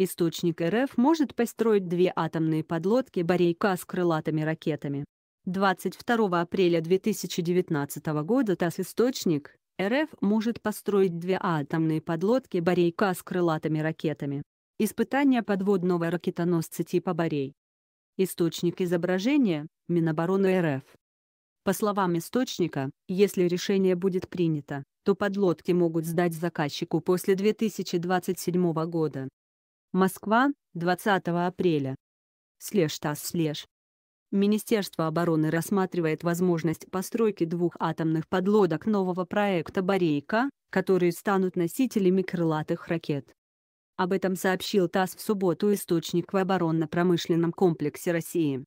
Источник РФ может построить две атомные подлодки «Борейка» с крылатыми ракетами. 22 апреля 2019 года ТАСС «Источник» РФ может построить две атомные подлодки «Борейка» с крылатыми ракетами. Испытание подводного ракетоносца типа «Борей». Источник изображения – Минобороны РФ. По словам источника, если решение будет принято, то подлодки могут сдать заказчику после 2027 года. Москва, 20 апреля. Слеж ТАСС Слеж. Министерство обороны рассматривает возможность постройки двух атомных подлодок нового проекта «Борейка», которые станут носителями крылатых ракет. Об этом сообщил ТАСС в субботу источник в оборонно-промышленном комплексе России.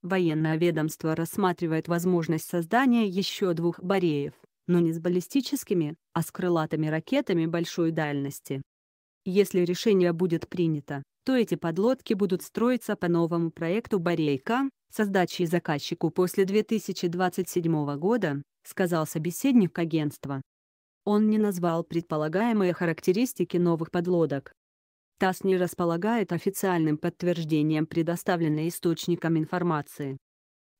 Военное ведомство рассматривает возможность создания еще двух «Бореев», но не с баллистическими, а с крылатыми ракетами большой дальности. Если решение будет принято, то эти подлодки будут строиться по новому проекту «Борейка», со сдачей заказчику после 2027 года, сказал собеседник агентства. Он не назвал предполагаемые характеристики новых подлодок. ТАСС не располагает официальным подтверждением предоставленной источником информации.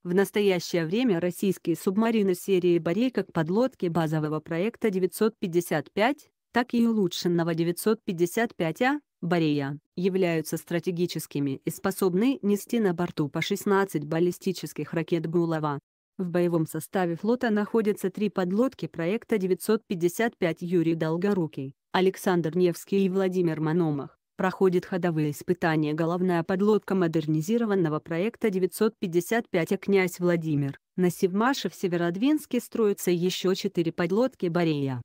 В настоящее время российские субмарины серии «Борей» как подлодки базового проекта 955 так и улучшенного 955А «Борея» являются стратегическими и способны нести на борту по 16 баллистических ракет «Булава». В боевом составе флота находятся три подлодки проекта 955 Юрий Долгорукий, Александр Невский и Владимир Мономах. Проходит ходовые испытания головная подлодка модернизированного проекта 955 а «Князь Владимир». На Севмаше в Северодвинске строятся еще четыре подлодки «Борея».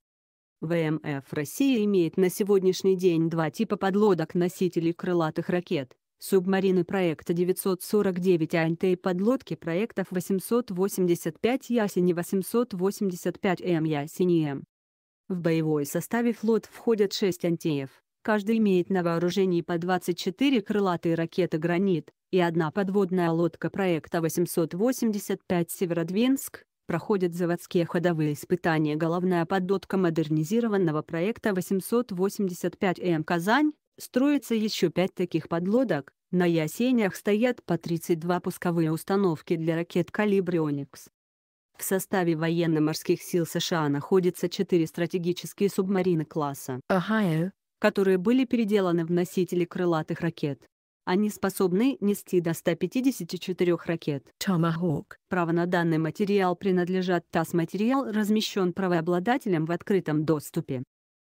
ВМФ России имеет на сегодняшний день два типа подлодок-носителей крылатых ракет – субмарины проекта 949 АНТ и подлодки проектов 885 Ясени 885 М Ясени М. В боевой составе флот входят 6 антеев, каждый имеет на вооружении по 24 крылатые ракеты «Гранит» и одна подводная лодка проекта 885 «Северодвинск», проходят заводские ходовые испытания головная поддотка модернизированного проекта 885М «Казань», строится еще пять таких подлодок, на ясенях стоят по 32 пусковые установки для ракет «Калибри Оникс». В составе военно-морских сил США находятся четыре стратегические субмарины класса «Ohio», э. которые были переделаны в носители крылатых ракет. Они способны нести до 154 ракет. Tomahawk. Право на данный материал принадлежат ТАСС. Материал размещен правообладателем в открытом доступе.